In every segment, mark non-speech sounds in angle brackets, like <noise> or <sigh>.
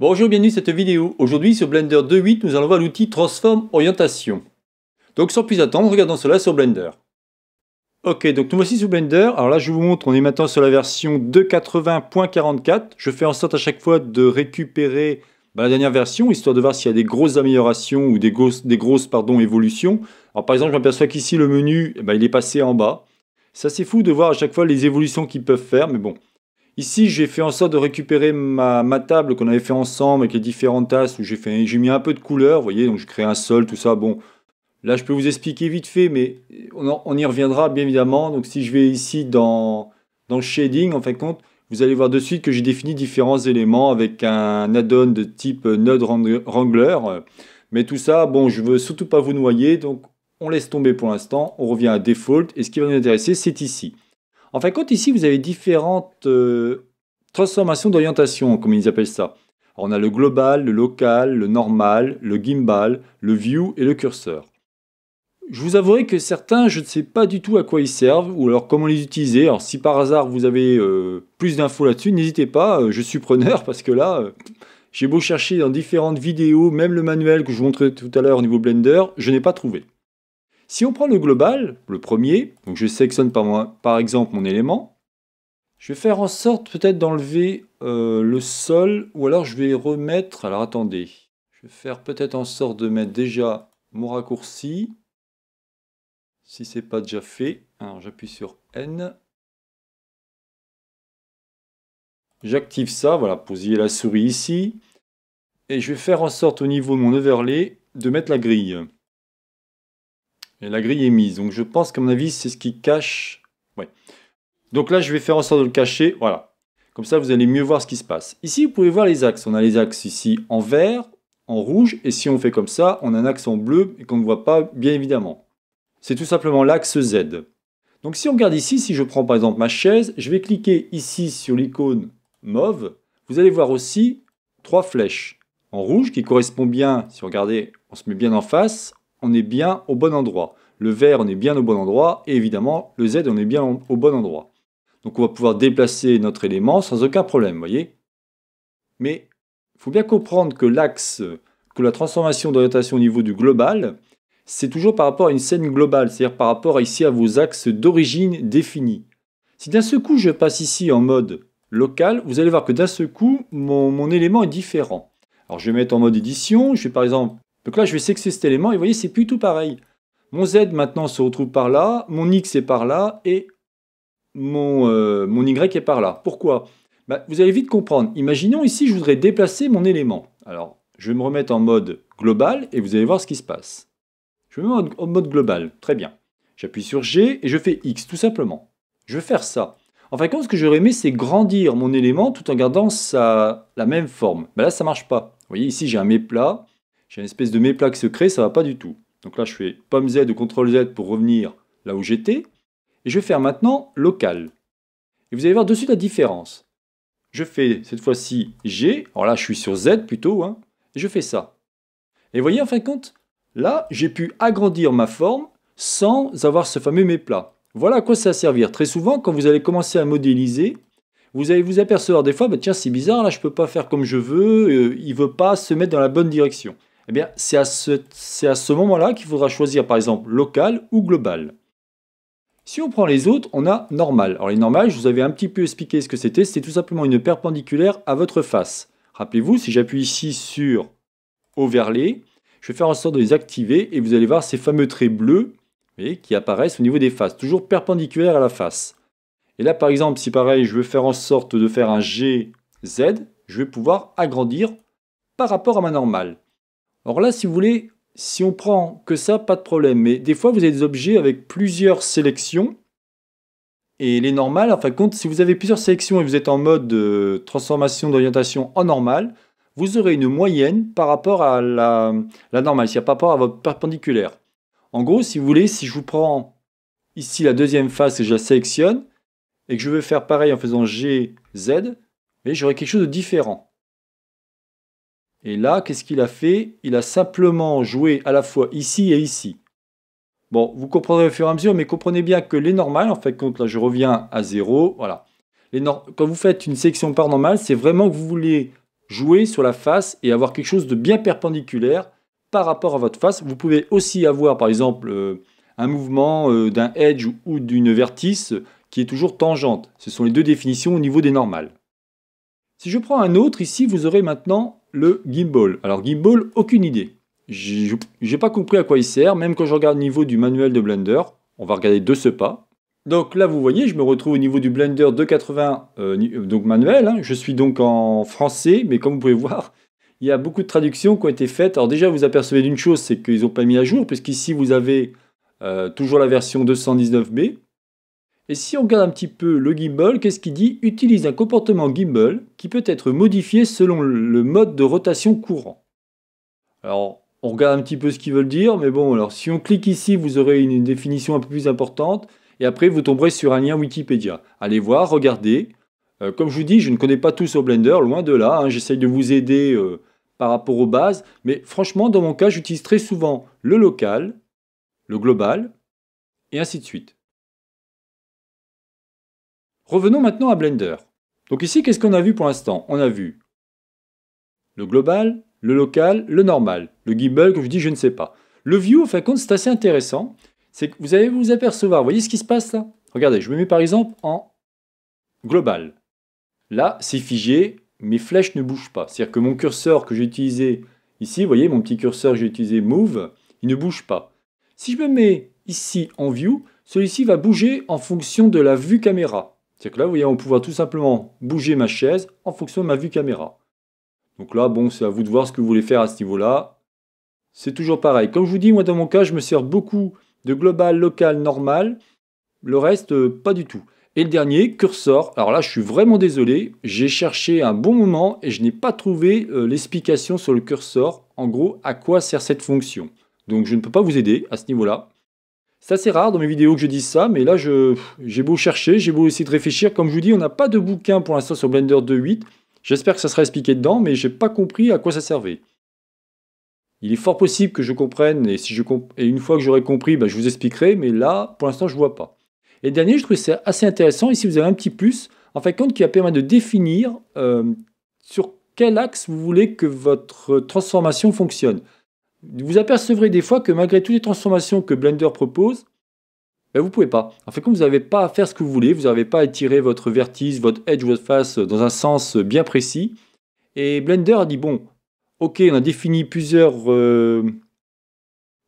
Bonjour, bienvenue dans cette vidéo. Aujourd'hui sur Blender 2.8, nous allons voir l'outil Transform Orientation. Donc sans plus attendre, regardons cela sur Blender. Ok, donc nous voici sur Blender. Alors là, je vous montre, on est maintenant sur la version 2.80.44. Je fais en sorte à chaque fois de récupérer bah, la dernière version, histoire de voir s'il y a des grosses améliorations ou des grosses, des grosses pardon, évolutions. Alors par exemple, je m'aperçois qu'ici, le menu, eh ben, il est passé en bas. Ça, c'est fou de voir à chaque fois les évolutions qu'ils peuvent faire, mais bon, Ici, j'ai fait en sorte de récupérer ma, table qu'on avait fait ensemble avec les différentes tasses où j'ai mis un peu de couleur, vous voyez, donc je crée un sol, tout ça. Bon, là, je peux vous expliquer vite fait, mais on, y reviendra bien évidemment. Donc, si je vais ici dans, shading, en fin de compte, vous allez voir de suite que j'ai défini différents éléments avec un add-on de type Node Wrangler. Mais tout ça, bon, je veux surtout pas vous noyer, donc on laisse tomber pour l'instant. On revient à Default et ce qui va nous intéresser, c'est ici. En fin de compte, ici, vous avez différentes euh, transformations d'orientation, comme ils appellent ça. on a le global, le local, le normal, le gimbal, le view et le curseur. Je vous avouerai que certains, je ne sais pas du tout à quoi ils servent ou alors comment les utiliser. Alors si par hasard vous avez euh, plus d'infos là-dessus, n'hésitez pas, euh, je suis preneur <laughs> parce que là, j'ai beau chercher dans différentes vidéos, même le manuel que je vous montrais tout à l'heure au niveau Blender, je n'ai pas trouvé. Si on prend le global, le premier, donc je sélectionne par, exemple mon élément, je vais faire en sorte peut-être d'enlever euh, le sol, ou alors je vais remettre, alors attendez, je vais faire peut-être en sorte de mettre déjà mon raccourci, si ce n'est pas déjà fait, alors j'appuie sur N, j'active ça, voilà, posez la souris ici, et je vais faire en sorte au niveau de mon overlay de mettre la grille. Et la grille est mise. Donc je pense qu'à mon avis, c'est ce qui cache. Donc là, je vais faire en sorte de le cacher. Voilà. Comme ça, vous allez mieux voir ce qui se passe. Ici, vous pouvez voir les axes. On a les axes ici en vert, en rouge. Et si on fait comme ça, on a un axe en bleu et qu'on ne voit pas, bien évidemment. C'est tout simplement l'axe Z. Donc si on regarde ici, si je prends par exemple ma chaise, je vais cliquer ici sur l'icône mauve. Vous allez voir aussi trois flèches en rouge qui correspond bien, si on regardez, on se met bien en face, on est bien au bon endroit. Le vert, on est bien au bon endroit. Et évidemment, le Z, on est bien au bon endroit. Donc on va pouvoir déplacer notre élément sans aucun problème, voyez Mais il faut bien comprendre que l'axe, que la transformation d'orientation au niveau du global, c'est toujours par rapport à une scène globale, c'est-à-dire par rapport ici à vos axes d'origine définis. Si d'un seul coup je passe ici en mode local, vous allez voir que d'un seul coup, mon, mon élément est différent. Alors je vais mettre en mode édition, je vais par exemple donc là, je vais sélectionner cet élément, et vous voyez, c'est plus tout pareil. Mon Z maintenant se retrouve par là, mon X est par là, et mon, euh, Y est par là. Pourquoi bah, Vous allez vite comprendre. Imaginons ici, je voudrais déplacer mon élément. Alors, je vais me remettre en mode global, et vous allez voir ce qui se passe. Je me mets en mode global, très bien. J'appuie sur G, et je fais X, tout simplement. Je vais faire ça. En fin de ce que j'aurais aimé, c'est grandir mon élément tout en gardant sa, la même forme. Bah, là, ça ne marche pas. Vous voyez, ici, j'ai un méplat. plat. J'ai une espèce de méplat qui se crée, ça va pas du tout. Donc là, je fais pomme Z ou CTRL Z pour revenir là où j'étais. Et je vais faire maintenant local. Et vous allez voir dessus la différence. Je fais cette fois-ci G. Alors là, je suis sur Z plutôt. Hein. et je fais ça. Et vous voyez, en fin de compte, là, j'ai pu agrandir ma forme sans avoir ce fameux méplat. Voilà à quoi ça va servir. Très souvent, quand vous allez commencer à modéliser, vous allez vous apercevoir des fois, bah, tiens, c'est bizarre, là, je ne peux pas faire comme je veux, euh, il ne veut pas se mettre dans la bonne direction eh bien, c'est à ce, moment-là qu'il faudra choisir, par exemple, local ou global. Si on prend les autres, on a normal. Alors les normales, je vous avais un petit peu expliqué ce que c'était. C'est tout simplement une perpendiculaire à votre face. Rappelez-vous, si j'appuie ici sur Overlay, je vais faire en sorte de les activer et vous allez voir ces fameux traits bleus qui apparaissent au niveau des faces, toujours perpendiculaires à la face. Et là, par exemple, si pareil, je veux faire en sorte de faire un GZ, je vais pouvoir agrandir par rapport à ma normale. Alors là, si vous voulez, si on prend que ça, pas de problème. Mais des fois, vous avez des objets avec plusieurs sélections. Et les normales, en fin compte, si vous avez plusieurs sélections et vous êtes en mode de euh, transformation d'orientation en normale, vous aurez une moyenne par rapport à la, normale, cest par rapport à votre perpendiculaire. En gros, si vous voulez, si je vous prends ici la deuxième face et je la sélectionne, et que je veux faire pareil en faisant G, mais j'aurai quelque chose de différent. Et là, qu'est-ce qu'il a fait Il a simplement joué à la fois ici et ici. Bon, vous comprendrez au fur et à mesure, mais comprenez bien que les normales, en fait, quand là je reviens à 0, voilà. Les Quand vous faites une section par normale, c'est vraiment que vous voulez jouer sur la face et avoir quelque chose de bien perpendiculaire par rapport à votre face. Vous pouvez aussi avoir, par exemple, euh, un mouvement euh, d'un edge ou d'une vertice qui est toujours tangente. Ce sont les deux définitions au niveau des normales. Si je prends un autre, ici, vous aurez maintenant le gimbal. Alors gimbal, aucune idée. J'ai pas compris à quoi il sert, même quand je regarde au niveau du manuel de Blender. On va regarder de ce pas. Donc là, vous voyez, je me retrouve au niveau du Blender 280, euh, euh, donc manuel. Hein. Je suis donc en français, mais comme vous pouvez voir, il y a beaucoup de traductions qui ont été faites. Alors déjà, vous apercevez d'une chose, c'est qu'ils n'ont pas mis à jour, puisqu'ici, vous avez euh, toujours la version 219B. Et si on regarde un petit peu le gimbal, qu'est-ce qu'il dit Utilise un comportement gimbal qui peut être modifié selon le mode de rotation courant. Alors, on regarde un petit peu ce qu'ils veulent dire, mais bon, alors si on clique ici, vous aurez une, définition un peu plus importante, et après vous tomberez sur un lien Wikipédia. Allez voir, regardez. Euh, comme je vous dis, je ne connais pas tout sur Blender, loin de là, hein, j'essaye de vous aider euh, par rapport aux bases, mais franchement, dans mon cas, j'utilise très souvent le local, le global, et ainsi de suite. Revenons maintenant à Blender. Donc ici, qu'est-ce qu'on a vu pour l'instant On a vu le global, le local, le normal, le gimbal, Comme je dis je ne sais pas. Le view, en fin de compte, c'est assez intéressant. C'est que vous allez vous apercevoir, vous voyez ce qui se passe là Regardez, je me mets par exemple en global. Là, c'est figé, mes flèches ne bougent pas. C'est-à-dire que mon curseur que j'ai utilisé ici, vous voyez, mon petit curseur que j'ai utilisé move, il ne bouge pas. Si je me mets ici en view, celui-ci va bouger en fonction de la vue caméra. C'est que là, vous voyez, on pouvoir tout simplement bouger ma chaise en fonction de ma vue caméra. Donc là, bon, c'est à vous de voir ce que vous voulez faire à ce niveau-là. C'est toujours pareil. Comme je vous dis, moi, dans mon cas, je me sers beaucoup de global, local, normal. Le reste, euh, pas du tout. Et le dernier, curseur. Alors là, je suis vraiment désolé. J'ai cherché un bon moment et je n'ai pas trouvé euh, l'explication sur le curseur. En gros, à quoi sert cette fonction. Donc, je ne peux pas vous aider à ce niveau-là. C'est assez rare dans mes vidéos que je dise ça, mais là, j'ai beau chercher, j'ai beau essayer de réfléchir. Comme je vous dis, on n'a pas de bouquin pour l'instant sur Blender 2.8. J'espère que ça sera expliqué dedans, mais je n'ai pas compris à quoi ça servait. Il est fort possible que je comprenne, et, une fois que j'aurai compris, bah, je vous expliquerai, mais là, pour l'instant, je ne vois pas. Et dernier, je trouve c'est assez intéressant, ici vous avez un petit plus, en fin de compte, qui va permettre de définir euh, sur quel axe vous voulez que votre transformation fonctionne vous apercevrez des fois que malgré toutes les transformations que Blender propose, ben vous pouvez pas. En fait, comme vous n'avez pas à faire ce que vous voulez, vous n'avez pas à tirer votre vertice, votre edge, votre face dans un sens bien précis. Et Blender a dit bon, ok, on a défini plusieurs euh,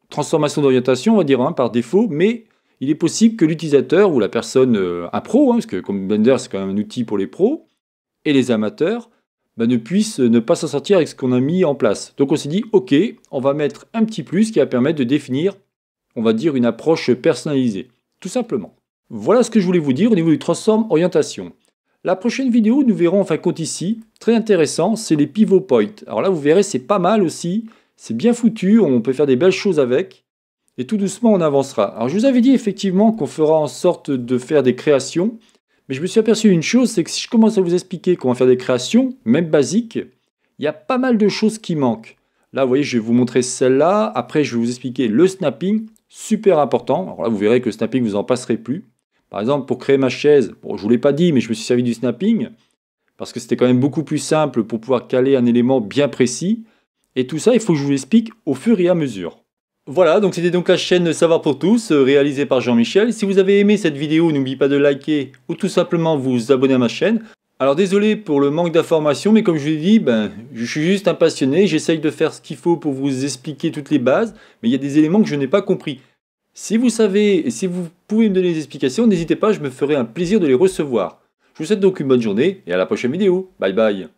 transformations d'orientation, on va dire par défaut, mais il est possible que l'utilisateur ou la personne, euh, un pro, hein, parce que comme Blender c'est quand même un outil pour les pros et les amateurs, bah, ne puisse ne pas s'en sortir avec ce qu'on a mis en place. Donc on s'est dit, ok, on va mettre un petit plus qui va permettre de définir, on va dire, une approche personnalisée. Tout simplement. Voilà ce que je voulais vous dire au niveau du transform orientation. La prochaine vidéo, nous verrons en fin compte ici, très intéressant, c'est les pivot points. Alors là, vous verrez, c'est pas mal aussi, c'est bien foutu, on peut faire des belles choses avec, et tout doucement, on avancera. Alors je vous avais dit effectivement qu'on fera en sorte de faire des créations, mais je me suis aperçu une chose, c'est que si je commence à vous expliquer comment faire des créations, même basiques, il y a pas mal de choses qui manquent. Là, vous voyez, je vais vous montrer celle-là. Après, je vais vous expliquer le snapping, super important. Alors là, vous verrez que le snapping, vous en passerez plus. Par exemple, pour créer ma chaise, bon, je ne vous l'ai pas dit, mais je me suis servi du snapping, parce que c'était quand même beaucoup plus simple pour pouvoir caler un élément bien précis. Et tout ça, il faut que je vous l'explique au fur et à mesure. Voilà, donc c'était donc la chaîne Savoir pour tous, euh, réalisée par Jean-Michel. Si vous avez aimé cette vidéo, n'oubliez pas de liker ou tout simplement vous abonner à ma chaîne. Alors désolé pour le manque d'informations, mais comme je vous l'ai dit, ben, je suis juste un passionné, j'essaye de faire ce qu'il faut pour vous expliquer toutes les bases, mais il y a des éléments que je n'ai pas compris. Si vous savez et si vous pouvez me donner des explications, n'hésitez pas, je me ferai un plaisir de les recevoir. Je vous souhaite donc une bonne journée et à la prochaine vidéo. Bye bye